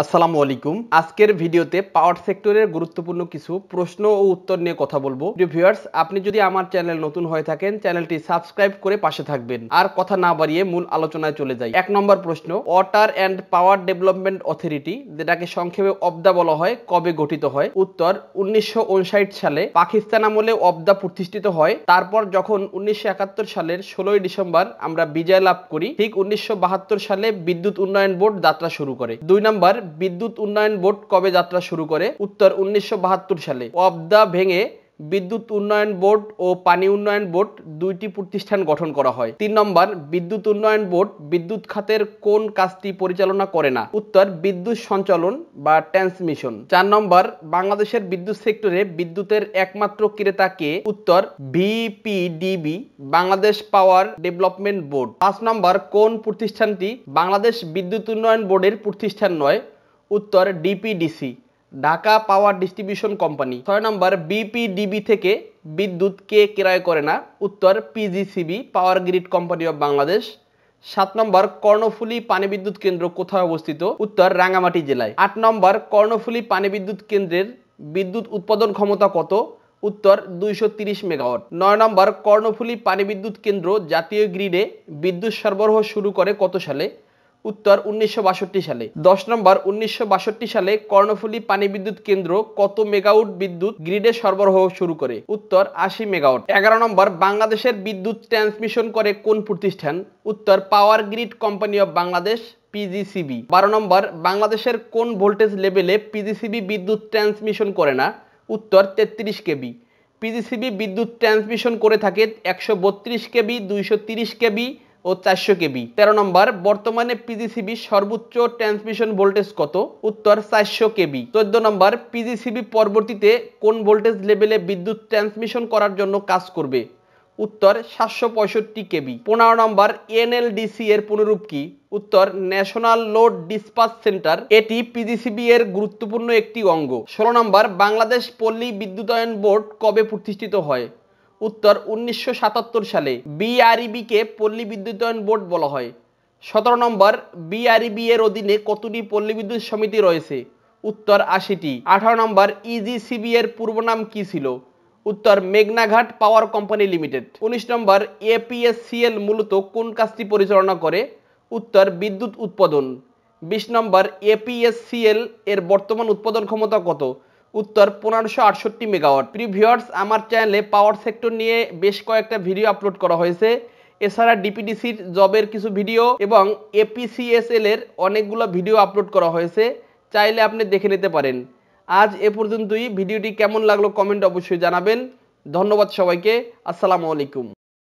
আসসালামু আলাইকুম আজকের ভিডিওতে পাওয়ার সেক্টরের গুরুত্বপূর্ণ কিছু প্রশ্ন ও উত্তর নিয়ে কথা বলবো ভিউয়ার্স আপনি যদি আমার চ্যানেল নতুন হয়ে থাকেন চ্যানেলটি সাবস্ক্রাইব করে পাশে থাকবেন আর কথা না বাড়িয়ে মূল আলোচনায় চলে যাই এক নম্বর প্রশ্ন water and power development authority যেটাকে সংক্ষেপে অবদা বলা হয় কবে গঠিত হয় উত্তর উনিশশো সালে পাকিস্তান আমলে অবদা প্রতিষ্ঠিত হয় তারপর যখন উনিশশো সালের ষোলোই ডিসেম্বর আমরা বিজয় লাভ করি ঠিক উনিশশো সালে বিদ্যুৎ উন্নয়ন বোর্ড যাত্রা শুরু করে দুই নম্বর বিদ্যুৎ উন্নয়ন বোর্ড কবে যাত্রা শুরু করে উত্তর উনিশশো সালে অবদা ভেঙে বিদ্যুৎ উন্নয়ন বোর্ড ও পানি উন্নয়ন বোর্ড দুইটি প্রতিষ্ঠান গঠন করা হয় তিন নম্বর বিদ্যুৎ উন্নয়ন বোর্ড বিদ্যুৎ খাতের কোন কাজটি পরিচালনা করে না উত্তর বিদ্যুৎ সঞ্চালন বা ট্রান্সমিশন চার নম্বর বাংলাদেশের বিদ্যুৎ সেক্টরে বিদ্যুতের একমাত্র ক্রেতা কে উত্তর BPDB Bangladesh power development board পাঁচ নম্বর কোন প্রতিষ্ঠানটি বাংলাদেশ বিদ্যুৎ উন্নয়ন বোর্ডের প্রতিষ্ঠান নয় উত্তর DPDC Dhaka power distribution company ছয় নম্বর বিপিডিবি থেকে বিদ্যুৎ কে ক্রয় করে না উত্তর PGCB power grid company of Bangladesh সাত নম্বর কর্ণফুলি পানি বিদ্যুৎ কেন্দ্র কোথায় অবস্থিত উত্তর রাঙ্গামাটি জেলায় আট নম্বর কর্ণফুলি বিদ্যুৎ কেন্দ্রের বিদ্যুৎ উৎপাদন ক্ষমতা কত উত্তর দুইশো তিরিশ মেগাওয়াট নয় নম্বর কর্ণফুলি বিদ্যুৎ কেন্দ্র জাতীয় গ্রিডে বিদ্যুৎ সরবরাহ শুরু করে কত সালে উত্তর উনিশশো সালে দশ নম্বর উনিশশো সালে কর্ণফুলী পানি বিদ্যুৎ কেন্দ্র কত মেগাউট বিদ্যুৎ গ্রিডে সরবরাহ শুরু করে উত্তর আশি মেগাউট এগারো নম্বর বাংলাদেশের বিদ্যুৎ ট্রান্সমিশন করে কোন প্রতিষ্ঠান উত্তর power grid company of Bangladesh PGCB বারো নম্বর বাংলাদেশের কোন ভোল্টেজ লেভেলে পিজিসিবি বিদ্যুৎ ট্রান্সমিশন করে না উত্তর তেত্রিশ কেবি পিজিসিবি বিদ্যুৎ ট্রান্সমিশন করে থাকে একশো বত্রিশ কেবি দুইশো তিরিশ কেবি ও চারশো কেবি তেরো নম্বর বর্তমানে পিজিসিবি সর্বোচ্চ ট্রান্সমিশন ভোল্টেজ কত উত্তর চারশো কেবি চোদ্দ নম্বর পিজিসিবি পরবর্তীতে কোন ভোল্টেজ লেভেলে বিদ্যুৎ ট্রান্সমিশন করার জন্য কাজ করবে উত্তর সাতশো পঁয়ষট্টি কেবি পনেরো নম্বর এনএলডিসি এর পুনরূপ কি উত্তর ন্যাশনাল লোড ডিসপাস সেন্টার এটি পিজিসিবি এর গুরুত্বপূর্ণ একটি অঙ্গ ষোলো নম্বর বাংলাদেশ পল্লী বিদ্যুতায়ন বোর্ড কবে প্রতিষ্ঠিত হয় উত্তর উনিশশো সালে বিআরইবিকে পল্লী বিদ্যুতায়ন বোর্ড বলা হয় সতেরো নম্বর বিআরইবি এর অধীনে কতটি পল্লী বিদ্যুৎ সমিতি রয়েছে উত্তর আশিটি আঠারো নম্বর ইজিসিবি এর পূর্ব নাম কী ছিল উত্তর মেঘনাঘাট পাওয়ার কোম্পানি লিমিটেড উনিশ নম্বর এপিএসসিএল মূলত কোন কাজটি পরিচালনা করে উত্তর বিদ্যুৎ উৎপাদন বিশ নম্বর এপিএসসিএল এর বর্তমান উৎপাদন ক্ষমতা কত উত্তর পনেরোশো আটষট্টি মেগাওয়াট প্রিভিয়ার্স আমার চ্যানেলে পাওয়ার সেক্টর নিয়ে বেশ কয়েকটা ভিডিও আপলোড করা হয়েছে এছাড়া ডিপিডিসির জবের কিছু ভিডিও এবং এপিসিএসএল এর অনেকগুলো ভিডিও আপলোড করা হয়েছে চাইলে আপনি দেখে নিতে পারেন আজ এ পর্যন্তই ভিডিওটি কেমন লাগলো কমেন্ট অবশ্যই জানাবেন ধন্যবাদ সবাইকে আসসালামু আলাইকুম